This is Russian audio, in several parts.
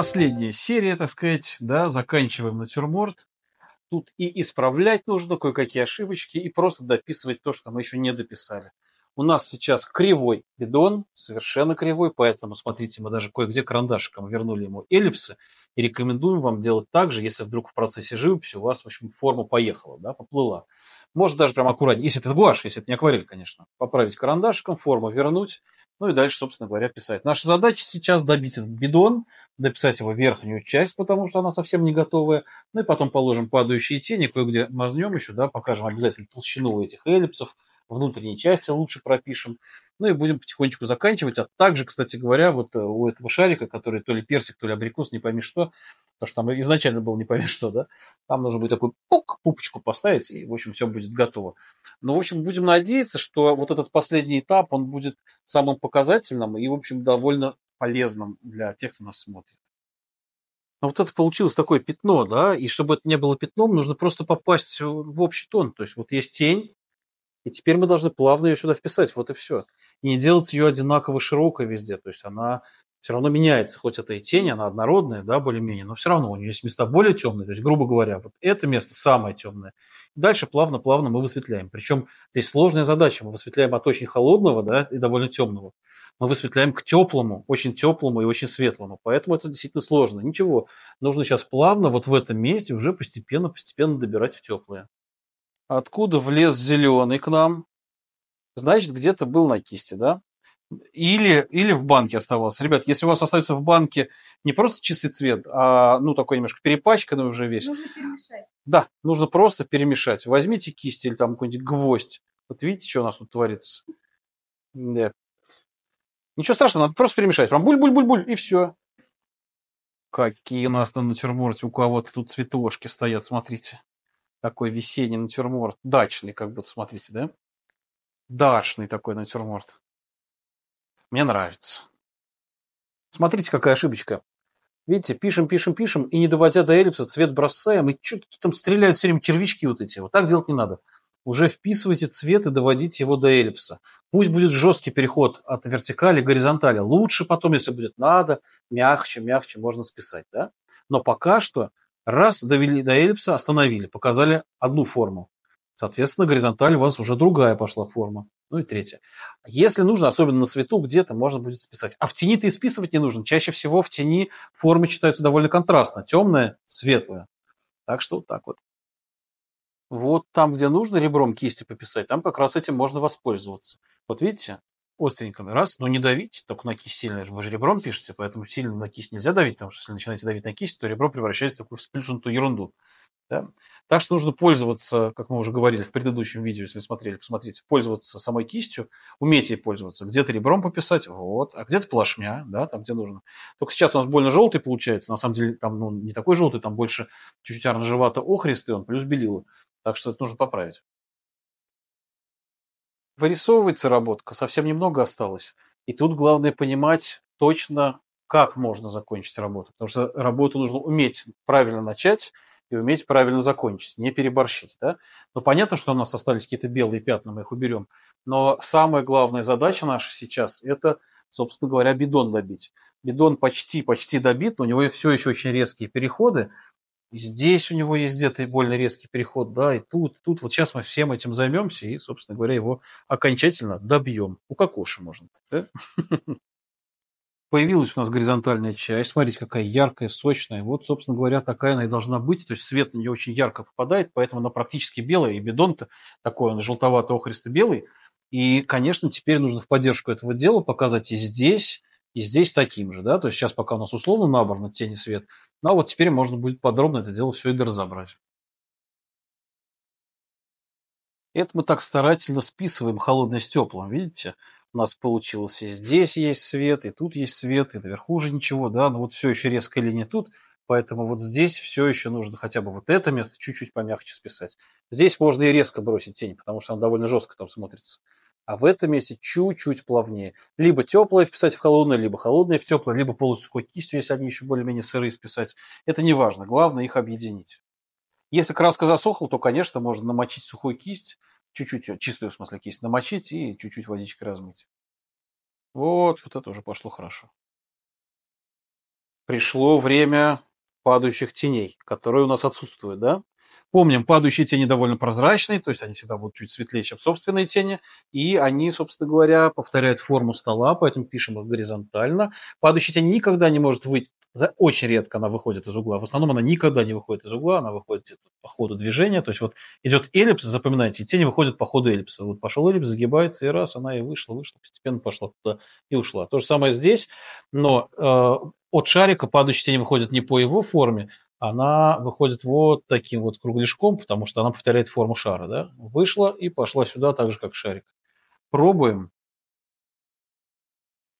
последняя серия, так сказать, да, заканчиваем натюрморт. Тут и исправлять нужно кое-какие ошибочки, и просто дописывать то, что мы еще не дописали. У нас сейчас кривой бидон, совершенно кривой, поэтому, смотрите, мы даже кое-где карандашиком вернули ему эллипсы, и рекомендуем вам делать так же, если вдруг в процессе живописи у вас, в общем, форма поехала, да, поплыла. Может даже прям аккуратнее, если это гуашь, если это не акварель, конечно. Поправить карандашиком, форму вернуть, ну и дальше, собственно говоря, писать. Наша задача сейчас добить этот бидон, дописать его верхнюю часть, потому что она совсем не готовая. Ну и потом положим падающие тени, кое-где мазнем еще, да, покажем обязательно толщину этих эллипсов, внутренней части лучше пропишем. Ну и будем потихонечку заканчивать. А также, кстати говоря, вот э, у этого шарика, который то ли персик, то ли абрикос, не пойми что, потому что там изначально было не пойми что, да, там нужно будет такой пук, пупочку поставить, и, в общем, все будет готово. Но, ну, в общем, будем надеяться, что вот этот последний этап, он будет самым показательным и, в общем, довольно полезным для тех, кто нас смотрит. Но ну, вот это получилось такое пятно, да, и чтобы это не было пятном, нужно просто попасть в общий тон. То есть вот есть тень, и теперь мы должны плавно ее сюда вписать, вот и все. И не делать ее одинаково широкой везде. То есть она все равно меняется, хоть это и тень, она однородная, да, более-менее, но все равно у нее есть места более темные, то есть, грубо говоря, вот это место самое темное. дальше плавно-плавно мы высветляем. Причем здесь сложная задача, мы высветляем от очень холодного, да, и довольно темного. Мы высветляем к теплому, очень теплому и очень светлому. Поэтому это действительно сложно. Ничего, нужно сейчас плавно вот в этом месте уже постепенно-постепенно добирать в теплое. Откуда влез зеленый к нам? Значит, где-то был на кисти, да? Или, или в банке оставался. Ребят, если у вас остается в банке не просто чистый цвет, а ну такой немножко перепачканный уже весь. Нужно перемешать. Да, нужно просто перемешать. Возьмите кисть или там какой-нибудь гвоздь. Вот видите, что у нас тут творится. Да. Ничего страшного, надо просто перемешать. Прям буль-буль-буль-буль, и все. Какие у нас на натюрморте у кого-то тут цветошки стоят, смотрите такой весенний натюрморт, дачный, как будто, смотрите, да? Дачный такой натюрморт. Мне нравится. Смотрите, какая ошибочка. Видите, пишем, пишем, пишем, и не доводя до эллипса, цвет бросаем, и что-то там стреляют все время червячки вот эти. Вот так делать не надо. Уже вписывайте цвет и доводите его до эллипса. Пусть будет жесткий переход от вертикали к горизонтали. Лучше потом, если будет надо, мягче, мягче можно списать. Да? Но пока что Раз довели до эллипса, остановили, показали одну форму. Соответственно, горизонталь у вас уже другая пошла форма. Ну и третья. Если нужно, особенно на свету, где-то можно будет списать. А в тени-то и списывать не нужно. Чаще всего в тени формы читаются довольно контрастно. Темная, светлая. Так что вот так вот. Вот там, где нужно ребром кисти пописать, там как раз этим можно воспользоваться. Вот видите, остренькими. Раз, но не давить, только на кисть сильно, вы же ребром пишете, поэтому сильно на кисть нельзя давить, потому что если начинаете давить на кисть, то ребро превращается в такую всплюснутую ерунду. Да? Так что нужно пользоваться, как мы уже говорили в предыдущем видео, если вы смотрели, посмотрите, пользоваться самой кистью, уметь ей пользоваться. Где-то ребром пописать, вот, а где-то плашмя, да, там, где нужно. Только сейчас у нас больно желтый получается, на самом деле там ну, не такой желтый, там больше чуть-чуть оранжевато-охристый он, плюс белило. Так что это нужно поправить вырисовывается работка, совсем немного осталось. И тут главное понимать точно, как можно закончить работу. Потому что работу нужно уметь правильно начать и уметь правильно закончить, не переборщить. Да? Но ну, понятно, что у нас остались какие-то белые пятна, мы их уберем. Но самая главная задача наша сейчас – это, собственно говоря, бидон добить. Бидон почти-почти добит, но у него все еще очень резкие переходы. И здесь у него есть где-то больно резкий переход, да, и тут, тут. Вот сейчас мы всем этим займемся и, собственно говоря, его окончательно добьем. У кокоши можно, да? Появилась у нас горизонтальная часть. Смотрите, какая яркая, сочная. Вот, собственно говоря, такая она и должна быть. То есть свет на нее очень ярко попадает, поэтому она практически белая. И бидон-то такой, он желтовато-охристо-белый. И, конечно, теперь нужно в поддержку этого дела показать и здесь, и здесь таким же, да, то есть сейчас пока у нас условно набрано тень и свет, ну а вот теперь можно будет подробно это дело все и разобрать. Это мы так старательно списываем холодное с теплым, видите? У нас получилось и здесь есть свет, и тут есть свет, и наверху уже ничего, да, но вот все еще резкая линия тут, поэтому вот здесь все еще нужно хотя бы вот это место чуть-чуть помягче списать. Здесь можно и резко бросить тень, потому что она довольно жестко там смотрится а в этом месте чуть-чуть плавнее. Либо теплое вписать в холодное, либо холодное в теплое, либо полусухой кистью, если они еще более-менее сырые списать. Это не важно, главное их объединить. Если краска засохла, то, конечно, можно намочить сухой кисть, чуть-чуть, э, чистую в смысле кисть, намочить и чуть-чуть водичкой размыть. Вот, вот это уже пошло хорошо. Пришло время падающих теней, которые у нас отсутствуют, да? Помним, падающие тени довольно прозрачные, то есть они всегда будут чуть светлее, чем собственные тени, и они, собственно говоря, повторяют форму стола, поэтому пишем их горизонтально. Падающая тень никогда не может выйти, очень редко она выходит из угла, в основном она никогда не выходит из угла, она выходит по ходу движения, то есть вот идет эллипс, запоминайте, и тени выходят по ходу эллипса. Вот пошел эллипс, загибается, и раз, она и вышла, вышла, постепенно пошла туда и ушла. То же самое здесь, но э, от шарика падающие тени выходят не по его форме, она выходит вот таким вот кругляшком, потому что она повторяет форму шара, да? Вышла и пошла сюда так же, как шарик. Пробуем.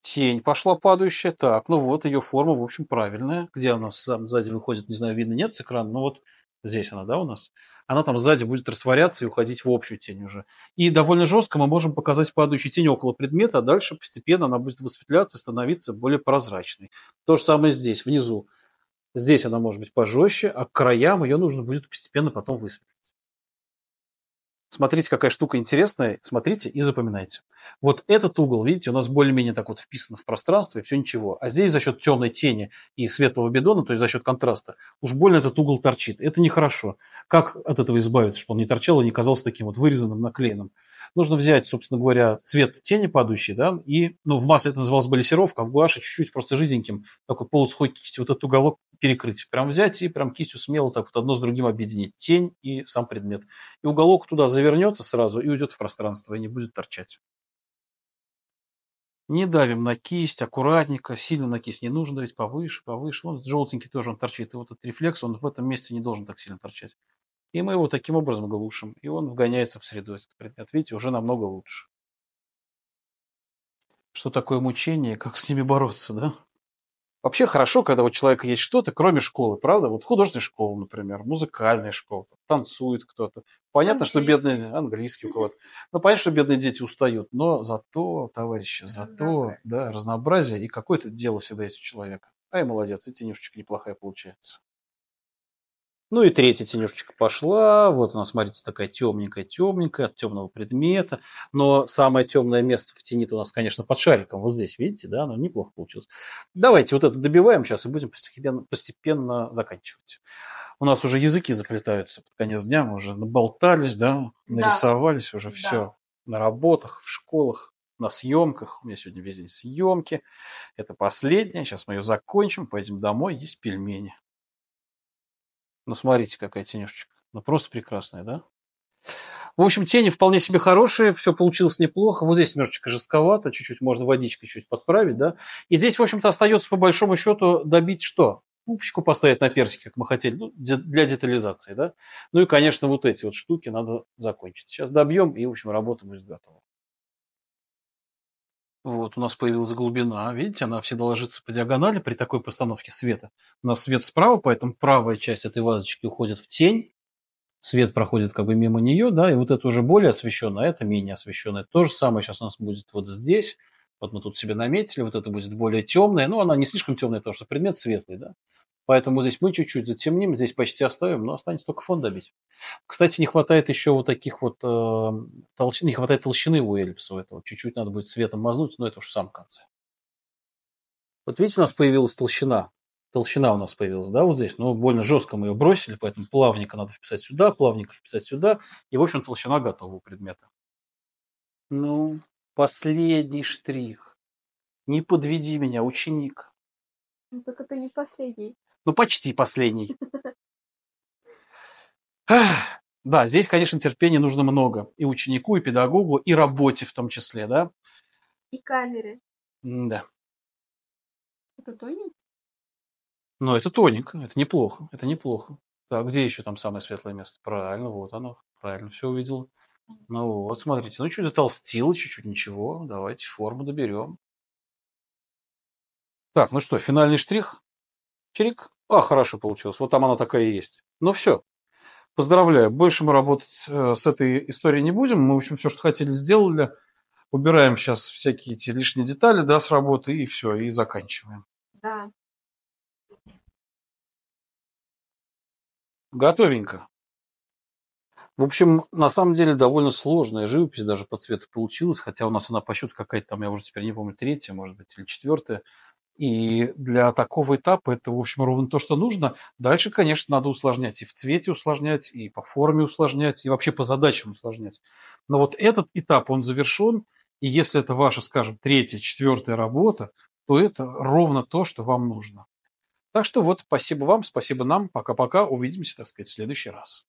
Тень пошла падающая. Так, ну вот ее форма, в общем, правильная. Где она сам сзади выходит, не знаю, видно, нет с экрана, но вот здесь она, да, у нас. Она там сзади будет растворяться и уходить в общую тень уже. И довольно жестко мы можем показать падающую тень около предмета, а дальше постепенно она будет высветляться и становиться более прозрачной. То же самое здесь, внизу. Здесь она может быть пожестче, а к краям ее нужно будет постепенно потом высветлить. Смотрите, какая штука интересная, смотрите и запоминайте. Вот этот угол, видите, у нас более-менее так вот вписан в пространство и все ничего. А здесь за счет темной тени и светлого бедона, то есть за счет контраста, уж больно этот угол торчит. Это нехорошо. Как от этого избавиться, чтобы он не торчал и не казался таким вот вырезанным, наклеенным? нужно взять, собственно говоря, цвет тени падающей, да, и, ну, в массе это называлось балисировка, а в гуаше чуть-чуть просто жиденьким, такой полусухой кистью вот этот уголок перекрыть. Прям взять и прям кистью смело так вот одно с другим объединить. Тень и сам предмет. И уголок туда завернется сразу и уйдет в пространство, и не будет торчать. Не давим на кисть, аккуратненько, сильно на кисть не нужно давить, повыше, повыше. Вон желтенький тоже он торчит. И вот этот рефлекс, он в этом месте не должен так сильно торчать. И мы его таким образом глушим, и он вгоняется в среду, этот предмет. Видите, уже намного лучше. Что такое мучение, как с ними бороться, да? Вообще хорошо, когда у человека есть что-то, кроме школы, правда? Вот художественная школа, например, музыкальная школа, танцует кто-то. Понятно, английский. что бедные... Английский у кого-то. Ну, понятно, что бедные дети устают, но зато, товарищи, зато, да, разнообразие и какое-то дело всегда есть у человека. Ай, молодец, и тенюшечка неплохая получается. Ну и третья тенюшечка пошла. Вот она, смотрите, такая темненькая, темненькая, от темного предмета. Но самое темное место в тени у нас, конечно, под шариком. Вот здесь, видите, да, оно неплохо получилось. Давайте вот это добиваем сейчас и будем постепенно, постепенно заканчивать. У нас уже языки заплетаются под конец дня, мы уже наболтались, да, нарисовались да. уже все да. на работах, в школах, на съемках. У меня сегодня весь день съемки. Это последняя. Сейчас мы ее закончим, поедем домой, есть пельмени. Ну, смотрите, какая тенюшечка. Ну, просто прекрасная, да? В общем, тени вполне себе хорошие, все получилось неплохо. Вот здесь немножечко жестковато, чуть-чуть можно водичкой чуть подправить, да. И здесь, в общем-то, остается по большому счету добить что? Пупочку поставить на персики, как мы хотели, ну, для детализации, да. Ну и, конечно, вот эти вот штуки надо закончить. Сейчас добьем, и, в общем, работа будет готова. Вот, у нас появилась глубина, видите, она всегда ложится по диагонали при такой постановке света. У нас свет справа, поэтому правая часть этой вазочки уходит в тень, свет проходит как бы мимо нее, да, и вот это уже более освещенное, а это менее освещенное. То же самое сейчас у нас будет вот здесь, вот мы тут себе наметили, вот это будет более темное, но ну, она не слишком темная, потому что предмет светлый, да. Поэтому здесь мы чуть-чуть затемним, здесь почти оставим, но останется только фон добить. Кстати, не хватает еще вот таких вот э, толщин, не хватает толщины у эллипса этого. Чуть-чуть надо будет светом мазнуть, но это уж в самом конце. Вот видите, у нас появилась толщина. Толщина у нас появилась, да, вот здесь. Но ну, больно жестко мы ее бросили, поэтому плавненько надо вписать сюда, плавненько вписать сюда. И, в общем, толщина готова у предмета. Ну, последний штрих. Не подведи меня, ученик. Ну, так это не последний. Ну, почти последний. Да, здесь, конечно, терпения нужно много. И ученику, и педагогу, и работе в том числе, да? И камере. Да. Это тоник? Ну, это тоник. Это неплохо. Это неплохо. Так, где еще там самое светлое место? Правильно, вот оно. Правильно все увидел. Ну вот, смотрите. Ну, чуть затолстил, чуть-чуть ничего. Давайте форму доберем. Так, ну что, финальный штрих? Чирик. А, хорошо получилось. Вот там она такая и есть. Ну все. Поздравляю. Больше мы работать э, с этой историей не будем. Мы, в общем, все, что хотели, сделали. Убираем сейчас всякие эти лишние детали, да, с работы, и все, и заканчиваем. Да. Готовенько. В общем, на самом деле довольно сложная живопись даже по цвету получилась, хотя у нас она по счету какая-то там, я уже теперь не помню, третья, может быть, или четвертая. И для такого этапа это, в общем, ровно то, что нужно. Дальше, конечно, надо усложнять и в цвете усложнять, и по форме усложнять, и вообще по задачам усложнять. Но вот этот этап, он завершен, и если это ваша, скажем, третья, четвертая работа, то это ровно то, что вам нужно. Так что вот спасибо вам, спасибо нам. Пока-пока. Увидимся, так сказать, в следующий раз.